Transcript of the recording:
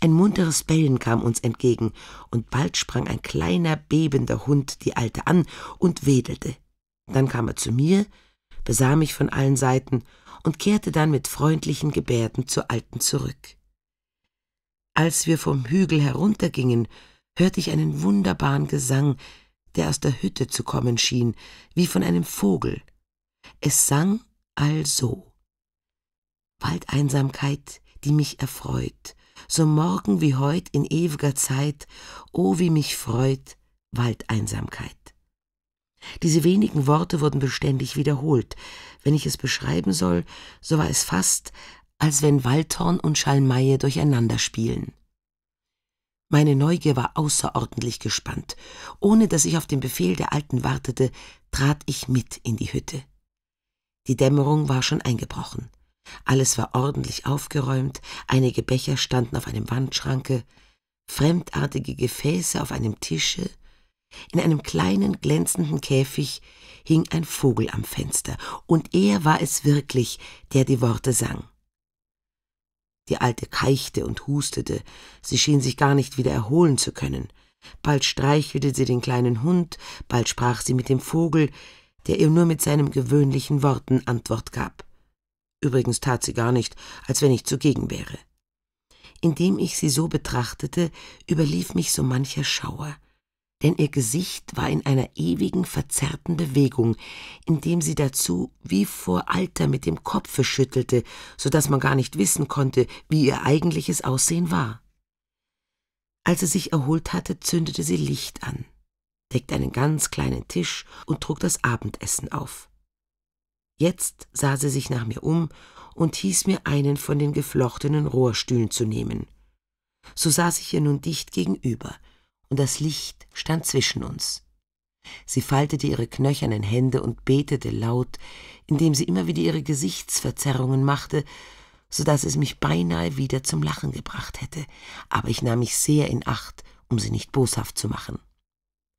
Ein munteres Bellen kam uns entgegen, und bald sprang ein kleiner, bebender Hund die Alte an und wedelte. Dann kam er zu mir, besah mich von allen Seiten und kehrte dann mit freundlichen Gebärden zur Alten zurück. Als wir vom Hügel heruntergingen, hörte ich einen wunderbaren Gesang, der aus der Hütte zu kommen schien, wie von einem Vogel. Es sang also Waldeinsamkeit, die mich erfreut, so morgen wie heut in ewiger Zeit, o oh, wie mich freut Waldeinsamkeit. Diese wenigen Worte wurden beständig wiederholt. Wenn ich es beschreiben soll, so war es fast, als wenn Waldhorn und Schalmeie durcheinander spielen. Meine Neugier war außerordentlich gespannt. Ohne dass ich auf den Befehl der Alten wartete, trat ich mit in die Hütte. Die Dämmerung war schon eingebrochen. Alles war ordentlich aufgeräumt, einige Becher standen auf einem Wandschranke, fremdartige Gefäße auf einem Tische, in einem kleinen glänzenden Käfig hing ein Vogel am Fenster, und er war es wirklich, der die Worte sang. Die Alte keichte und hustete, sie schien sich gar nicht wieder erholen zu können. Bald streichelte sie den kleinen Hund, bald sprach sie mit dem Vogel, der ihr nur mit seinen gewöhnlichen Worten Antwort gab. Übrigens tat sie gar nicht, als wenn ich zugegen wäre. Indem ich sie so betrachtete, überlief mich so mancher Schauer, denn ihr Gesicht war in einer ewigen, verzerrten Bewegung, indem sie dazu wie vor Alter mit dem Kopfe schüttelte, so daß man gar nicht wissen konnte, wie ihr eigentliches Aussehen war. Als sie sich erholt hatte, zündete sie Licht an, deckte einen ganz kleinen Tisch und trug das Abendessen auf. Jetzt sah sie sich nach mir um und hieß mir einen von den geflochtenen Rohrstühlen zu nehmen. So saß ich ihr nun dicht gegenüber, und das Licht stand zwischen uns. Sie faltete ihre knöchernen Hände und betete laut, indem sie immer wieder ihre Gesichtsverzerrungen machte, so dass es mich beinahe wieder zum Lachen gebracht hätte, aber ich nahm mich sehr in Acht, um sie nicht boshaft zu machen.